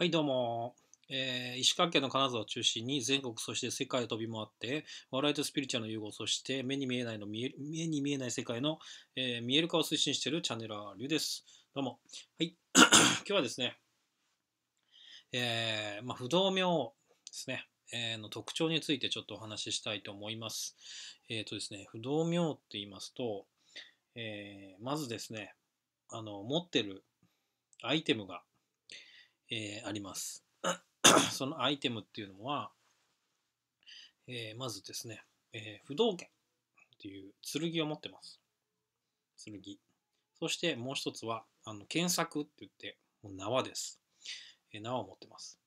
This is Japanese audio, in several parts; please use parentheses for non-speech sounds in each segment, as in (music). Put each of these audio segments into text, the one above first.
はいどうも、えー、石川県の金沢を中心に全国そして世界を飛び回って笑いとスピリチュアルの融合そして目に見えないの見え目に見えない世界の、えー、見える化を推進しているチャンネラーリュウですどうもはい (coughs) 今日はですね、えーまあ、不動明ですね、えー、の特徴についてちょっとお話ししたいと思いますえっ、ー、とですね不動明って言いますと、えー、まずですねあの持ってるアイテムがえー、あります。(coughs) そのアイテムっていうのは、えー、まずですね、えー、不動剣っていう剣を持ってます。剣。そしてもう一つは、あの検索って言って、もう縄です、えー。縄を持ってます。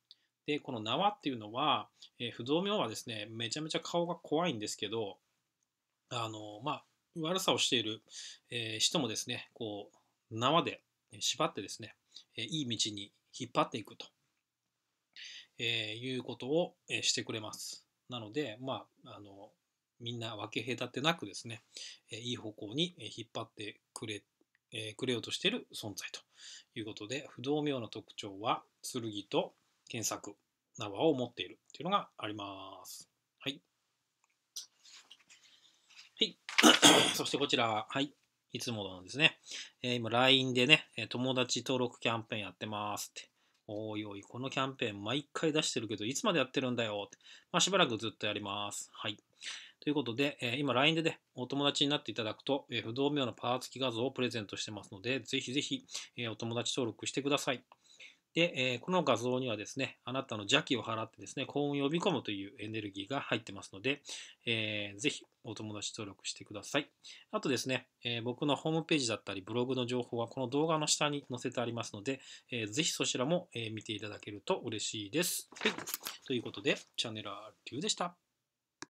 で、この縄っていうのは、えー、不動明はですね、めちゃめちゃ顔が怖いんですけど、あの、まあ、悪さをしている、えー、人もですね、こう、縄で縛ってですね、えいい道に引っ張っていくと、えいうことを、えしてくれます。なので、まあ、あのみんな分け隔てなくですね、えいい方向に引っ張ってくれえくれようとしている存在ということで不動明の特徴は剣と検索縄を持っているというのがあります。はい。はい。(coughs) そしてこちら、はい。いつもなんですね。えー、今、LINE でね、友達登録キャンペーンやってますって。おいおい、このキャンペーン毎回出してるけど、いつまでやってるんだよって。まあ、しばらくずっとやります。はい。ということで、えー、今 LINE でね、お友達になっていただくと、えー、不動明のパーツき画像をプレゼントしてますので、ぜひぜひ、えー、お友達登録してください。で、えこの画像にはですね、あなたの邪気を払ってですね、幸運を呼び込むというエネルギーが入ってますので、えー、ぜひお友達登録してください。あとですね、え僕のホームページだったり、ブログの情報はこの動画の下に載せてありますので、えー、ぜひそちらも見ていただけると嬉しいです。はい。ということで、チャンネル R Q でした。